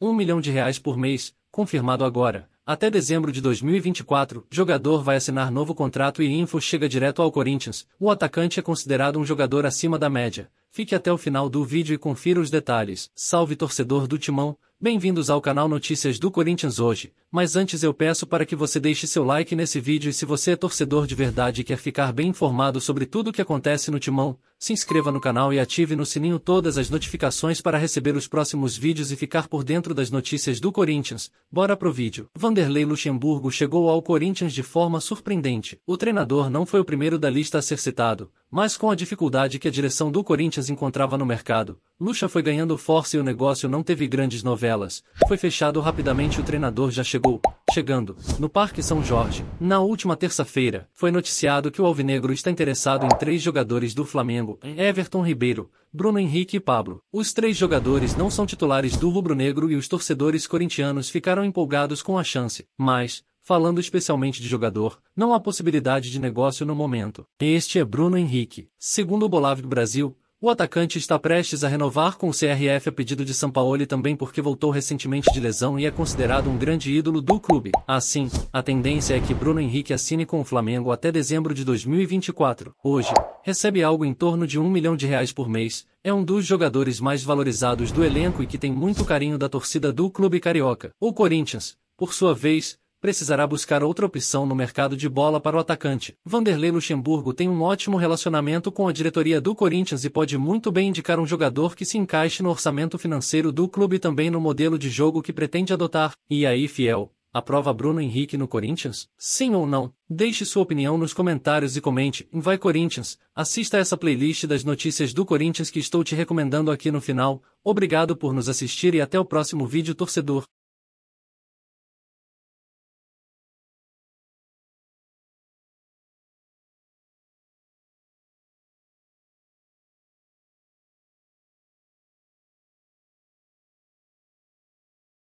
1 milhão de reais por mês, confirmado agora. Até dezembro de 2024, jogador vai assinar novo contrato e info chega direto ao Corinthians. O atacante é considerado um jogador acima da média. Fique até o final do vídeo e confira os detalhes. Salve torcedor do Timão, Bem-vindos ao canal Notícias do Corinthians hoje, mas antes eu peço para que você deixe seu like nesse vídeo e se você é torcedor de verdade e quer ficar bem informado sobre tudo o que acontece no Timão, se inscreva no canal e ative no sininho todas as notificações para receber os próximos vídeos e ficar por dentro das notícias do Corinthians. Bora pro vídeo. Vanderlei Luxemburgo chegou ao Corinthians de forma surpreendente. O treinador não foi o primeiro da lista a ser citado, mas com a dificuldade que a direção do Corinthians encontrava no mercado, Lucha foi ganhando força e o negócio não teve grandes novelas. Foi fechado rapidamente o treinador já chegou. Chegando, no Parque São Jorge, na última terça-feira, foi noticiado que o Alvinegro está interessado em três jogadores do Flamengo, Everton Ribeiro, Bruno Henrique e Pablo. Os três jogadores não são titulares do rubro-negro e os torcedores corintianos ficaram empolgados com a chance, mas, falando especialmente de jogador, não há possibilidade de negócio no momento. Este é Bruno Henrique. Segundo o do Brasil, o atacante está prestes a renovar com o CRF a pedido de Sampaoli também porque voltou recentemente de lesão e é considerado um grande ídolo do clube. Assim, a tendência é que Bruno Henrique assine com o Flamengo até dezembro de 2024. Hoje, recebe algo em torno de um milhão de reais por mês, é um dos jogadores mais valorizados do elenco e que tem muito carinho da torcida do clube carioca. O Corinthians, por sua vez, precisará buscar outra opção no mercado de bola para o atacante. Vanderlei Luxemburgo tem um ótimo relacionamento com a diretoria do Corinthians e pode muito bem indicar um jogador que se encaixe no orçamento financeiro do clube e também no modelo de jogo que pretende adotar. E aí, fiel, aprova Bruno Henrique no Corinthians? Sim ou não? Deixe sua opinião nos comentários e comente. Vai Corinthians, assista essa playlist das notícias do Corinthians que estou te recomendando aqui no final. Obrigado por nos assistir e até o próximo vídeo torcedor.